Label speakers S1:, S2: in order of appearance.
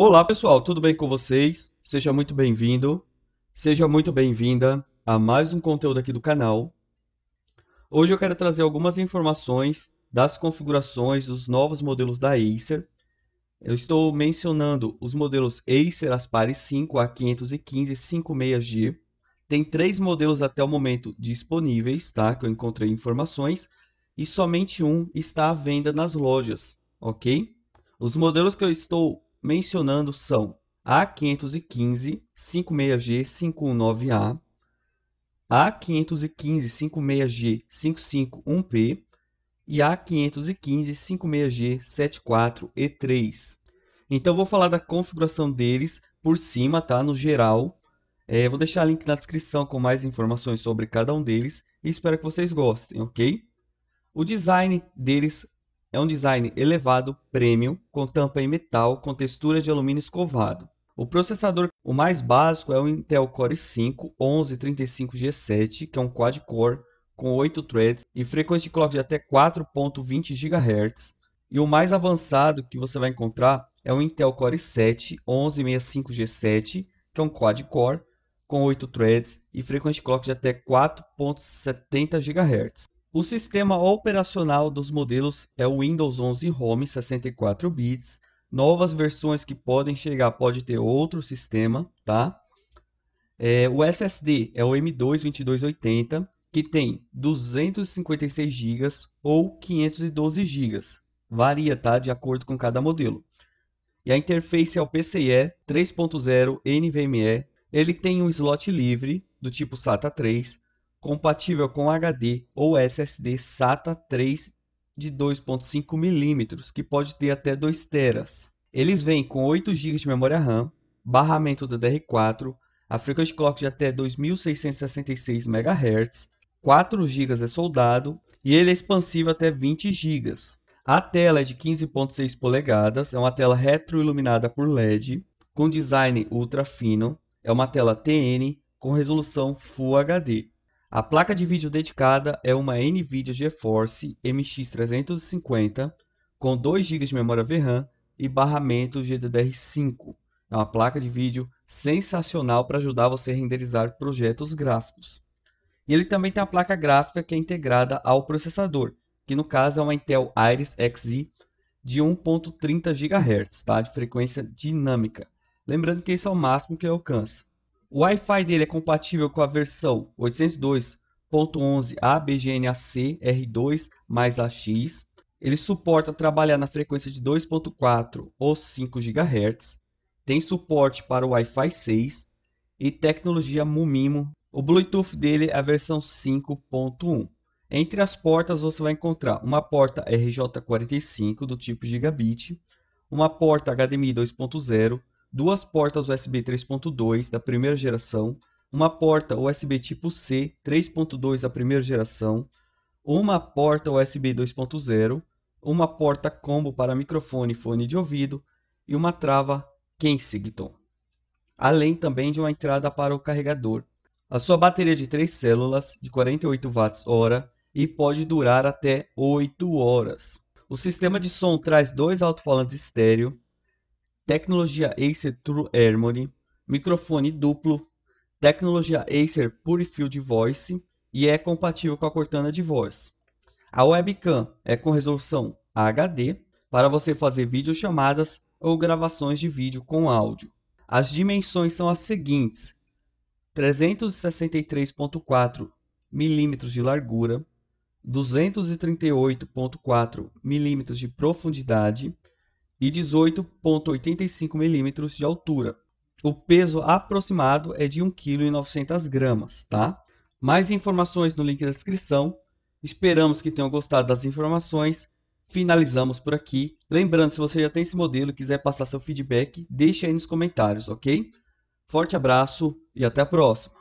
S1: Olá pessoal, tudo bem com vocês? Seja muito bem-vindo, seja muito bem-vinda a mais um conteúdo aqui do canal. Hoje eu quero trazer algumas informações das configurações dos novos modelos da Acer. Eu estou mencionando os modelos Acer Aspire 5 A515 56G. Tem três modelos até o momento disponíveis, tá? Que eu encontrei informações. E somente um está à venda nas lojas, ok? Os modelos que eu estou mencionando são A515 56G 519A, A515 56G 551P e A515 56G 74E3. Então vou falar da configuração deles por cima, tá? No geral. É, vou deixar link na descrição com mais informações sobre cada um deles e espero que vocês gostem, ok? O design deles é um design elevado, premium, com tampa em metal, com textura de alumínio escovado. O processador o mais básico é o Intel Core i5 1135G7, que é um quad-core com 8 threads e frequência de clock de até 4.20 GHz. E o mais avançado que você vai encontrar é o Intel Core i7 1165G7, que é um quad-core com 8 threads e frequência de clock de até 4.70 GHz. O sistema operacional dos modelos é o Windows 11 Home 64 bits. Novas versões que podem chegar pode ter outro sistema, tá? É, o SSD é o M2 2280, que tem 256 GB ou 512 GB. Varia, tá? De acordo com cada modelo. E a interface é o PCIe 3.0 NVMe. Ele tem um slot livre do tipo SATA 3 compatível com HD ou SSD SATA 3 de 2.5 mm, que pode ter até 2 teras. Eles vêm com 8 GB de memória RAM, barramento DDR4, a frequência clock de até 2666 MHz, 4 GB é soldado e ele é expansivo até 20 GB. A tela é de 15.6 polegadas, é uma tela retroiluminada por LED, com design ultra fino, é uma tela TN com resolução Full HD. A placa de vídeo dedicada é uma NVIDIA GeForce MX350 com 2 GB de memória VRAM e barramento GDDR5. É uma placa de vídeo sensacional para ajudar você a renderizar projetos gráficos. E ele também tem a placa gráfica que é integrada ao processador, que no caso é uma Intel Iris Xe de 1.30 GHz, tá? de frequência dinâmica. Lembrando que esse é o máximo que ele alcança. O Wi-Fi dele é compatível com a versão 802.11abgnac R2 mais AX. Ele suporta trabalhar na frequência de 2.4 ou 5 GHz. Tem suporte para o Wi-Fi 6 e tecnologia Mumimo. O Bluetooth dele é a versão 5.1. Entre as portas você vai encontrar uma porta RJ45 do tipo gigabit, uma porta HDMI 2.0, duas portas USB 3.2 da primeira geração, uma porta USB tipo C 3.2 da primeira geração, uma porta USB 2.0, uma porta combo para microfone e fone de ouvido e uma trava Kensington. Além também de uma entrada para o carregador. A sua bateria de 3 células de 48 watts hora e pode durar até 8 horas. O sistema de som traz dois alto-falantes estéreo tecnologia Acer True Harmony, microfone duplo, tecnologia Acer Field Voice e é compatível com a Cortana de voz. A webcam é com resolução HD para você fazer videochamadas ou gravações de vídeo com áudio. As dimensões são as seguintes: 363.4 mm de largura, 238.4 mm de profundidade e 18,85 mm de altura. O peso aproximado é de 1,9 kg, tá? Mais informações no link da descrição. Esperamos que tenham gostado das informações. Finalizamos por aqui. Lembrando, se você já tem esse modelo e quiser passar seu feedback, deixe aí nos comentários, ok? Forte abraço e até a próxima!